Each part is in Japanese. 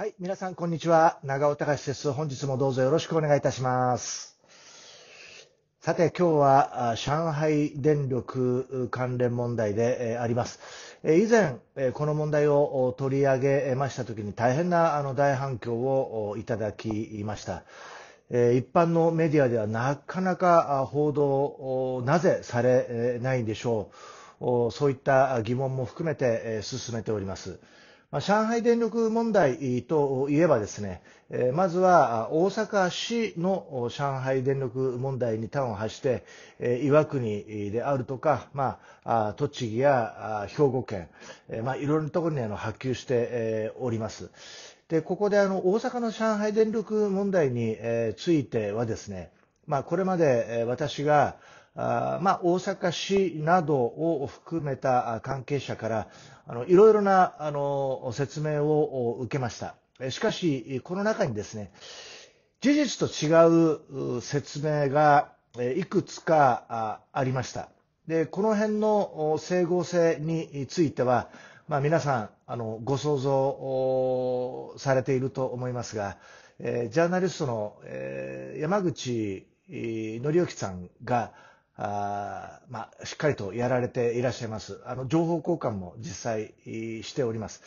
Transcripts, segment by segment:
はい、皆さん、こんにちは。長尾隆です。本日もどうぞよろしくお願いいたします。さて、今日は上海電力関連問題であります。以前、この問題を取り上げましたときに大変な大反響をいただきました。一般のメディアではなかなか報道なぜされないんでしょう。そういった疑問も含めて進めております。ま上海電力問題といえばですね、えまずは大阪市の上海電力問題に端を発して、え岩国であるとか、まあ、栃木や兵庫県、えまあ、いろいろなところにあの波及して、えおります。で、ここであの大阪の上海電力問題に、えついてはですね、まあ、これまで私が、まあ、大阪市などを含めた関係者から、あの、いろいろな、あの、説明を受けました。しかし、この中にですね、事実と違う説明がいくつかありました。で、この辺の整合性については、まあ、皆さん、あの、ご想像されていると思いますが、えー、ジャーナリストの、えー、山口則之さんが、あまあ、しっかりとやられていらっしゃいます。あの、情報交換も実際しております。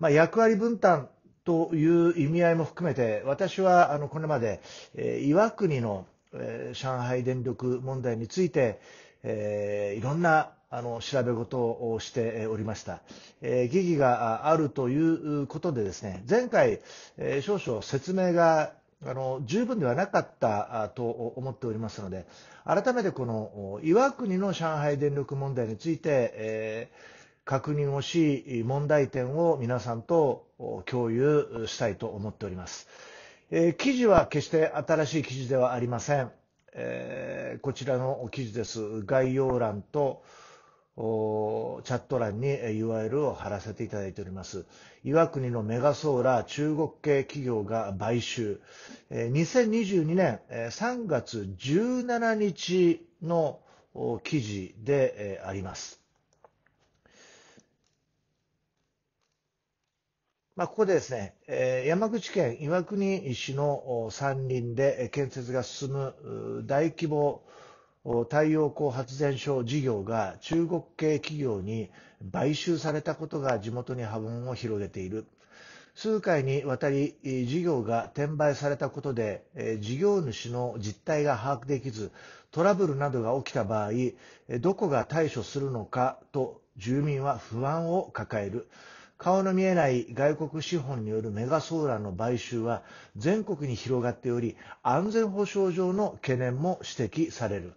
まあ、役割分担という意味合いも含めて、私は、あの、これまで、えー、岩国の、えー、上海電力問題について、えー、いろんなあの調べ事をしておりました、えー、疑義があるということでですね前回、えー、少々説明があの十分ではなかったと思っておりますので、改めてこの岩国の上海電力問題について、えー、確認をし、問題点を皆さんと共有したいと思っております。えー、記事は決して新しい記事ではありません。えー、こちらの記事です。概要欄と、チャット欄に URL を貼らせていただいております。岩国のメガソーラー中国系企業が買収。2022年3月17日の記事であります。まあ、ここでですね、山口県岩国市の山林で建設が進む大規模太陽光発電所事業が中国系企業に買収されたことが地元に波紋を広げている。数回にわたり事業が転売されたことで事業主の実態が把握できずトラブルなどが起きた場合どこが対処するのかと住民は不安を抱える顔の見えない外国資本によるメガソーラーの買収は全国に広がっており、安全保障上の懸念も指摘される。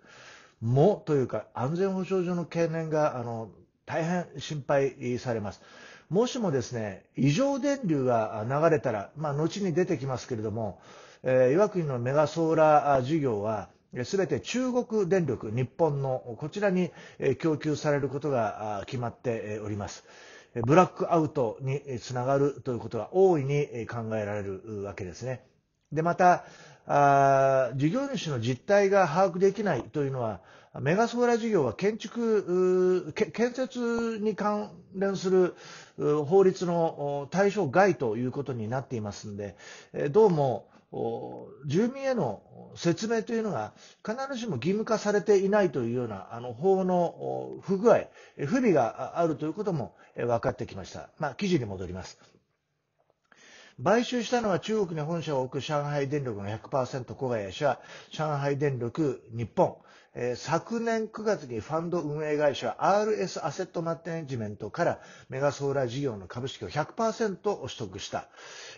もというか、安全保障上の懸念が、あの、大変心配されます。もしもですね、異常電流が流れたら、まあ、後に出てきますけれども、えー、岩国のメガソーラー事業は、全て中国電力、日本のこちらに供給されることが決まっております。ブラックアウトにつながるということが大いに考えられるわけですね。で、また、あ事業主の実態が把握できないというのは、メガソーラー事業は建築、建設に関連する法律の対象外ということになっていますので、どうも住民への説明というのが必ずしも義務化されていないというようなあの法の不具合、不備があるということも分かってきました。まあ、記事に戻ります。買収したのは中国に本社を置く上海電力の100%子会社、上海電力日本、え昨年9月にファンド運営会社 RS アセットマネジメントからメガソーラー事業の株式を100%取得した。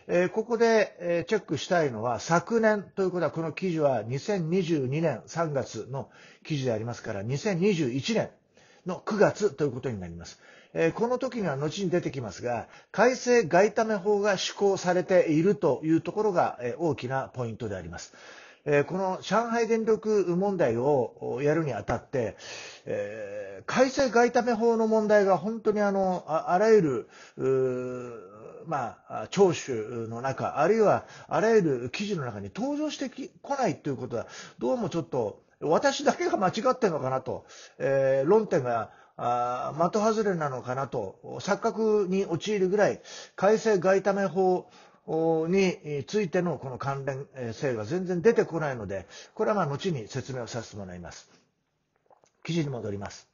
えここで、えチェックしたいのは昨年ということはこの記事は2022年3月の記事でありますから2021年の9月ということになります。えこの時には後に出てきますが、改正外為法が施行されているというところが、え大きなポイントであります。えこの上海電力問題をやるにあたって、え改正外為法の問題が本当にあの、あらゆる、まあ、聴取の中、あるいはあらゆる記事の中に登場してこないということは、どうもちょっと、私だけが間違ってるのかなと、えー、論点があ的外れなのかなと錯覚に陥るぐらい改正外為法についてのこの関連性が全然出てこないので、これはまあ後に説明をさせてもらいます。記事に戻ります。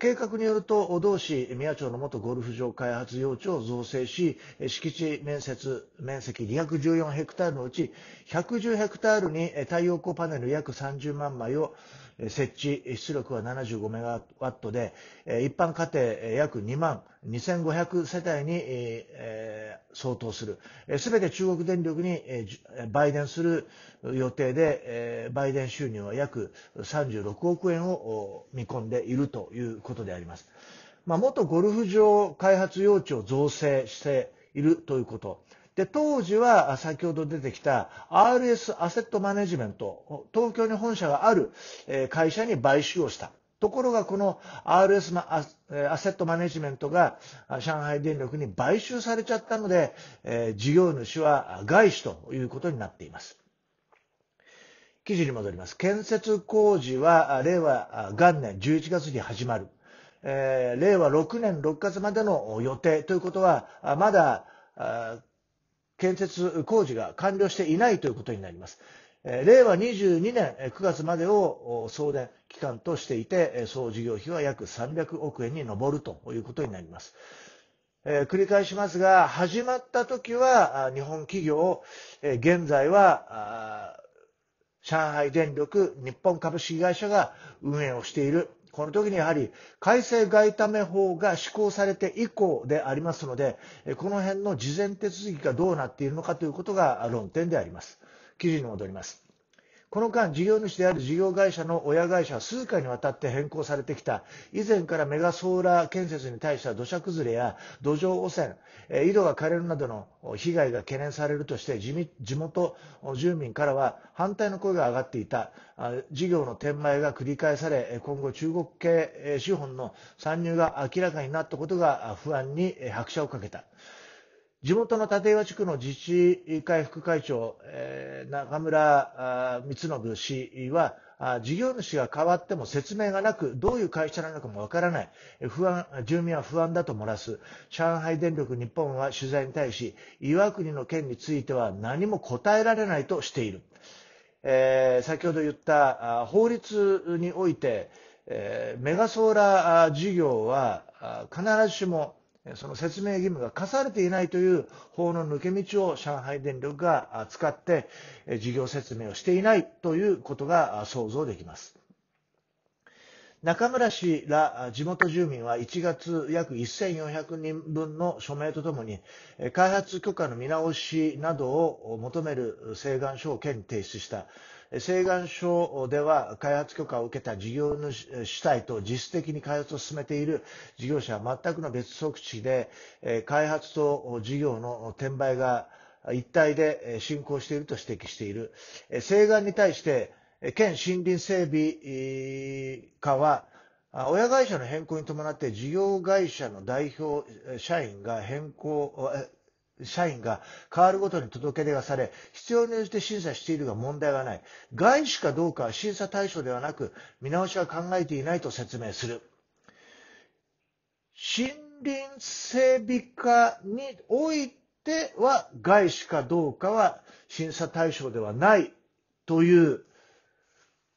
計画によると、同市宮町の元ゴルフ場開発用地を造成し、敷地面積面積214ヘクタールのうち、110ヘクタールに太陽光パネル約30万枚を設置出力は75メガワットで、一般家庭約2万2500世帯に相当する。すべて中国電力に売電する予定で、売電収入は約36億円を見込んでいるということであります。まあ、元ゴルフ場開発用地を造成しているということ。で、当時は先ほど出てきた RS アセットマネジメント、東京に本社がある会社に買収をした。ところがこの RS アセットマネジメントが上海電力に買収されちゃったので、事業主は外資ということになっています。記事に戻ります。建設工事は令和元年11月に始まる。えー、令和6年6月までの予定ということは、まだ建設工事が完了していないということになります。令和22年9月までを送電期間としていて、総事業費は約300億円に上るということになります。繰り返しますが、始まった時は日本企業、現在は上海電力日本株式会社が運営をしているこの時にやはり改正外為法が施行されて以降でありますので、この辺の事前手続きがどうなっているのかということが論点であります。記事に戻ります。この間、事業主である事業会社の親会社は数回にわたって変更されてきた、以前からメガソーラー建設に対しては土砂崩れや土壌汚染、井戸が枯れるなどの被害が懸念されるとして地、地元住民からは反対の声が上がっていた、事業の転売が繰り返され、今後中国系資本の参入が明らかになったことが不安に拍車をかけた。地元の立岩地区の自治会副会長、えー、中村光信氏は、事業主が変わっても説明がなく、どういう会社なのかもわからない。不安、住民は不安だと漏らす。上海電力日本は取材に対し、岩国の件については何も答えられないとしている。えー、先ほど言った法律において、えー、メガソーラー事業は必ずしもその説明義務が課されていないという法の抜け道を上海電力が使って事業説明をしていないということが想像できます。中村氏ら地元住民は1月約1400人分の署名とともに開発許可の見直しなどを求める請願書を県提出した。請願書では開発許可を受けた事業主体と実質的に開発を進めている事業者は全くの別即地で、開発と事業の転売が一体で進行していると指摘している。請願に対して、県森林整備課は、親会社の変更に伴って事業会社の代表社員が変更、社員が変わるごとに届け出がされ、必要に応じて審査しているが問題はない。外資かどうかは審査対象ではなく、見直しは考えていないと説明する。森林整備課においては、外資かどうかは審査対象ではないという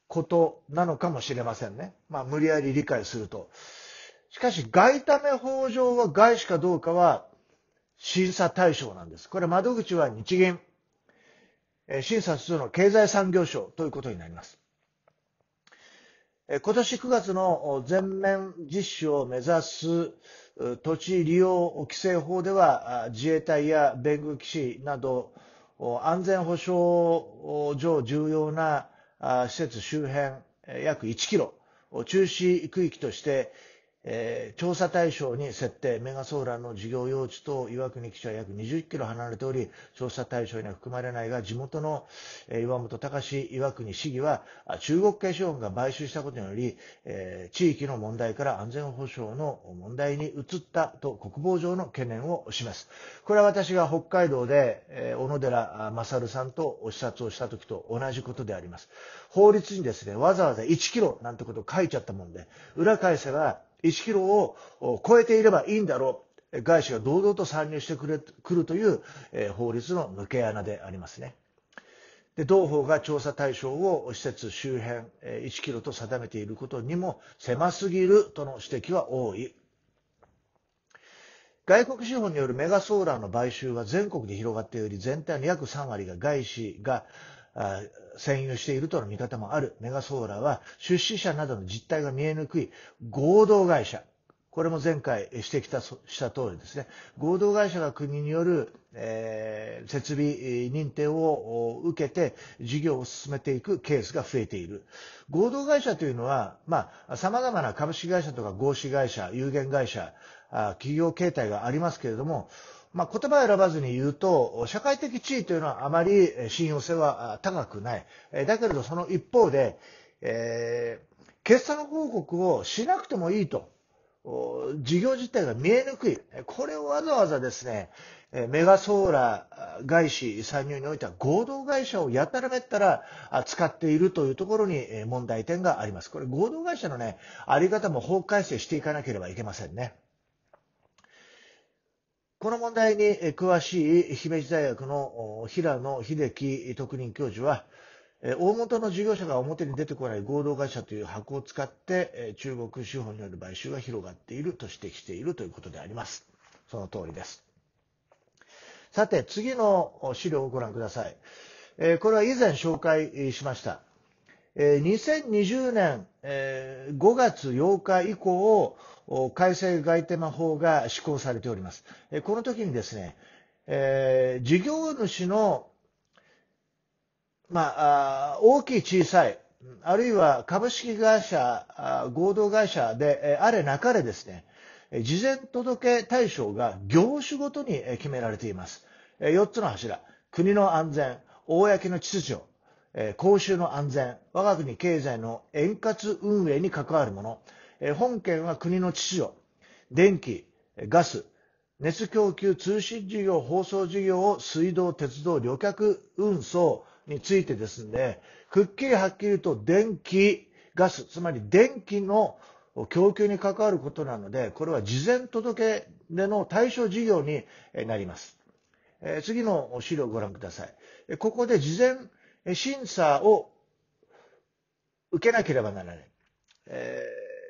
ことなのかもしれませんね。まあ、無理やり理解すると。しかし、外為法上は外資かどうかは審査対象なんです。これ窓口は日銀、審査するの経済産業省ということになります。今年9月の全面実施を目指す土地利用規制法では自衛隊や米軍基地など安全保障上重要な施設周辺約1キロ中止区域としてえー、調査対象に設定、メガソーラーの事業用地と岩国基地は約20キロ離れており、調査対象には含まれないが、地元の、えー、岩本隆岩国市議は、中国系資本が買収したことにより、えー、地域の問題から安全保障の問題に移ったと国防上の懸念を示す。これは私が北海道で、え小野寺勝さんとお視察をした時と同じことであります。法律にですね、わざわざ1キロなんてことを書いちゃったもんで、裏返せば、1キロを超えていればいいんだろう。外資が堂々と参入してくれくるという、え法律の抜け穴でありますね。で同法が調査対象を施設周辺1キロと定めていることにも狭すぎるとの指摘は多い。外国資本によるメガソーラーの買収は全国で広がっており、全体の約3割が外資が占有しているとの見方もあるメガソーラーは出資者などの実態が見えにくい合同会社。これも前回指摘した通りですね。合同会社が国による、えー、設備認定を受けて事業を進めていくケースが増えている。合同会社というのは、まあ、様々な株式会社とか合資会社、有限会社、企業形態がありますけれども、まあ、言葉を選ばずに言うと、社会的地位というのはあまり信用性は高くない。だけれどその一方で、えー、決算報告をしなくてもいいと。事業自体が見えにくい。これをわざわざですね、メガソーラー外資参入においては合同会社をやたらめったら使っているというところに問題点があります。これ合同会社のね、あり方も法改正していかなければいけませんね。この問題に詳しい姫路大学の平野秀樹特任教授は、大元の事業者が表に出てこない合同会社という箱を使って中国資本による買収が広がっていると指摘しているということであります。その通りです。さて、次の資料をご覧ください。これは以前紹介しました。え2020年、え5月8日以降、改正外手間法が施行されております。えこの時にですね、え事業主の、まあ、大きい小さい、あるいは株式会社、合同会社で、あれなかれですね、事前届対象が業種ごとに決められています。4つの柱、国の安全、公の秩序、え公衆の安全、我が国経済の円滑運営に関わるもの、え本件は国の秩序、電気、ガス、熱供給通信事業、放送事業、水道、鉄道、旅客運送についてですので、くっきりはっきりと電気、ガス、つまり電気の供給に関わることなので、これは事前届出の対象事業になります。次の資料をご覧ください。ここで事前審査を受けなければならない。え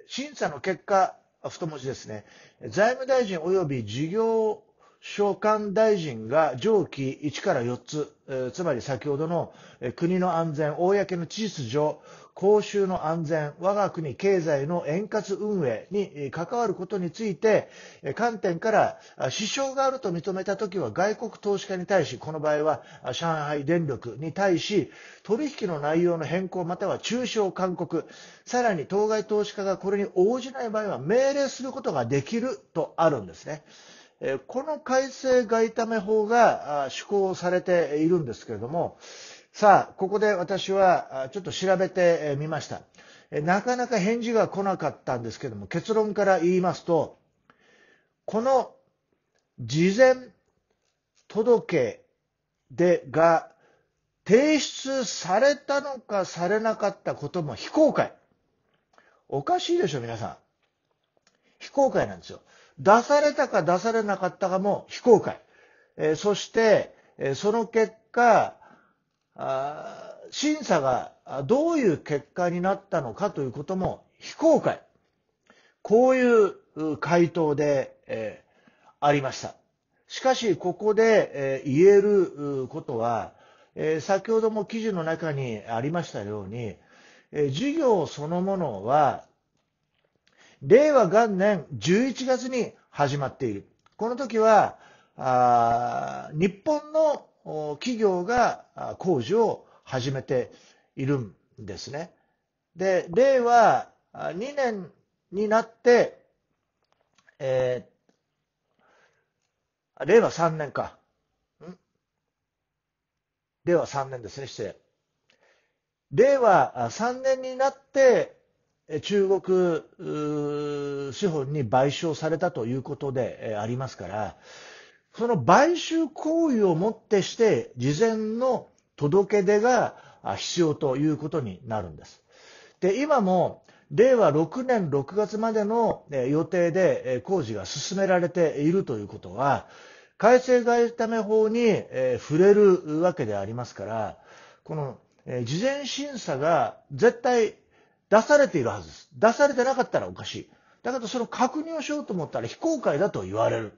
ー、審査の結果、太文字ですね。財務大臣及び事業所管大臣が上記1から4つ、えー、つまり先ほどの、え国の安全、公の事実上、公衆の安全、我が国経済の円滑運営に関わることについて、観点から支障があると認めたときは外国投資家に対し、この場合は上海電力に対し、取引の内容の変更または中小勧告、さらに当該投資家がこれに応じない場合は命令することができるとあるんですね。この改正外為法が施行されているんですけれども、さあ、ここで私はちょっと調べてみました。なかなか返事が来なかったんですけども、結論から言いますと、この事前届でが提出されたのかされなかったことも非公開。おかしいでしょ、皆さん。非公開なんですよ。出されたか出されなかったかも非公開。えー、そして、えー、その結果、あ審査がどういう結果になったのかということも非公開。こういう回答で、えー、ありました。しかし、ここで、えー、言えることは、えー、先ほども記事の中にありましたように、え授業そのものは、令和元年11月に始まっている。この時は、あ日本の企業が工事を始めているんですね。で、令和2年になって、えー、令和3年か。ん令和3年ですね、失礼。令和3年になって、中国資本に賠償されたということでありますから、その買収行為をもってして、事前の届け出が必要ということになるんです。で、今も、令和6年6月までの予定で工事が進められているということは、改正外為法に触れるわけでありますから、この事前審査が絶対出されているはずです。出されてなかったらおかしい。だけどその確認をしようと思ったら非公開だと言われる。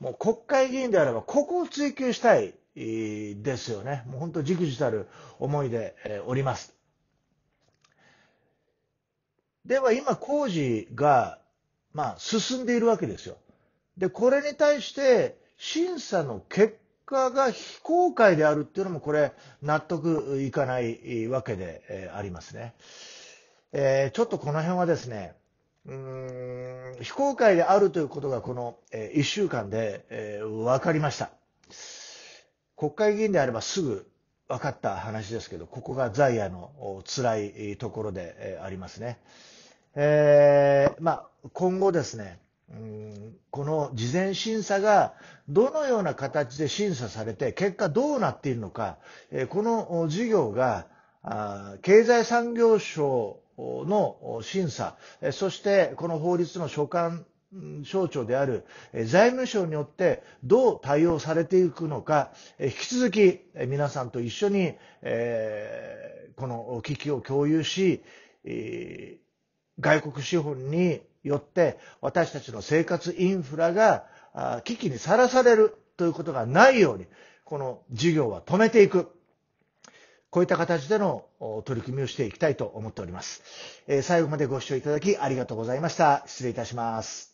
もう国会議員であれば、ここを追求したいですよね。もう本当、じくじたる思いでおります。では、今、工事が、まあ、進んでいるわけですよ。で、これに対して、審査の結果が非公開であるっていうのも、これ、納得いかないわけでありますね。えー、ちょっとこの辺はですね、うーん非公開であるということがこの、え1週間で、え分かりました。国会議員であればすぐ分かった話ですけど、ここが在野の辛いところで、えありますね。えー、まあ、今後ですね、ん、この事前審査がどのような形で審査されて、結果どうなっているのか、えこの事業が、あ経済産業省の審査、そしてこの法律の所管省庁である財務省によってどう対応されていくのか、引き続き皆さんと一緒に、えこの危機を共有し、外国資本によって私たちの生活インフラが危機にさらされるということがないように、この事業は止めていく。こういった形での取り組みをしていきたいと思っております。最後までご視聴いただきありがとうございました。失礼いたします。